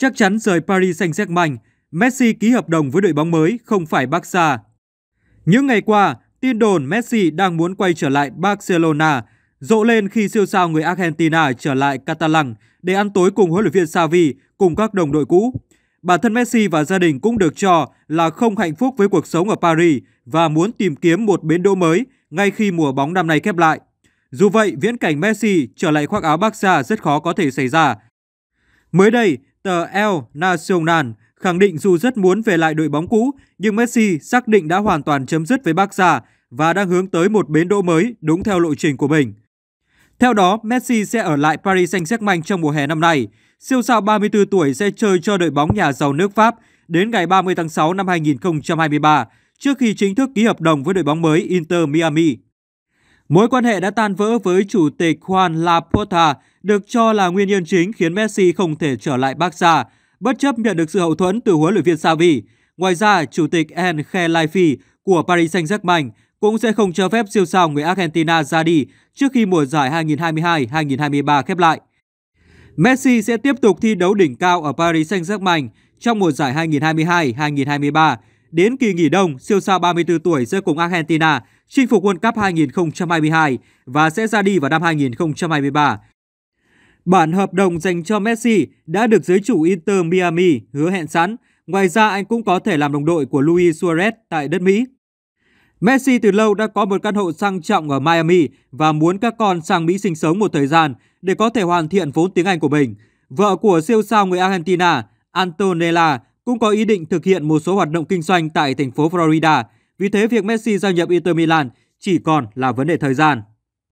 Chắc chắn rời Paris Saint-Germain, Messi ký hợp đồng với đội bóng mới không phải Barca. Những ngày qua, tin đồn Messi đang muốn quay trở lại Barcelona rộ lên khi siêu sao người Argentina trở lại Catalan để ăn tối cùng huấn luyện viên Xavi cùng các đồng đội cũ. Bản thân Messi và gia đình cũng được cho là không hạnh phúc với cuộc sống ở Paris và muốn tìm kiếm một bến đỗ mới ngay khi mùa bóng năm nay khép lại. Dù vậy, viễn cảnh Messi trở lại khoác áo Barca rất khó có thể xảy ra. Mới đây, Tờ El Nacional khẳng định dù rất muốn về lại đội bóng cũ, nhưng Messi xác định đã hoàn toàn chấm dứt với Barca và đang hướng tới một bến đỗ mới đúng theo lộ trình của mình. Theo đó, Messi sẽ ở lại Paris Saint-Germain trong mùa hè năm nay. Siêu sao 34 tuổi sẽ chơi cho đội bóng nhà giàu nước Pháp đến ngày 30 tháng 6 năm 2023 trước khi chính thức ký hợp đồng với đội bóng mới Inter Miami. Mối quan hệ đã tan vỡ với chủ tịch Juan Laporta được cho là nguyên nhân chính khiến Messi không thể trở lại Barca, bất chấp nhận được sự hậu thuẫn từ huấn luyện viên Xavi. Ngoài ra, chủ tịch Enrique Laifi của Paris Saint-Germain cũng sẽ không cho phép siêu sao người Argentina ra đi trước khi mùa giải 2022-2023 khép lại. Messi sẽ tiếp tục thi đấu đỉnh cao ở Paris Saint-Germain trong mùa giải 2022-2023. Đến kỳ nghỉ đông, siêu sao 34 tuổi sẽ cùng Argentina chinh phục World Cup 2022 và sẽ ra đi vào năm 2023. Bản hợp đồng dành cho Messi đã được giới chủ Inter Miami hứa hẹn sẵn, ngoài ra anh cũng có thể làm đồng đội của Luis Suarez tại đất Mỹ. Messi từ lâu đã có một căn hộ sang trọng ở Miami và muốn các con sang Mỹ sinh sống một thời gian để có thể hoàn thiện vốn tiếng Anh của mình. Vợ của siêu sao người Argentina, Antonella, cũng có ý định thực hiện một số hoạt động kinh doanh tại thành phố Florida. Vì thế, việc Messi gia nhập Inter Milan chỉ còn là vấn đề thời gian.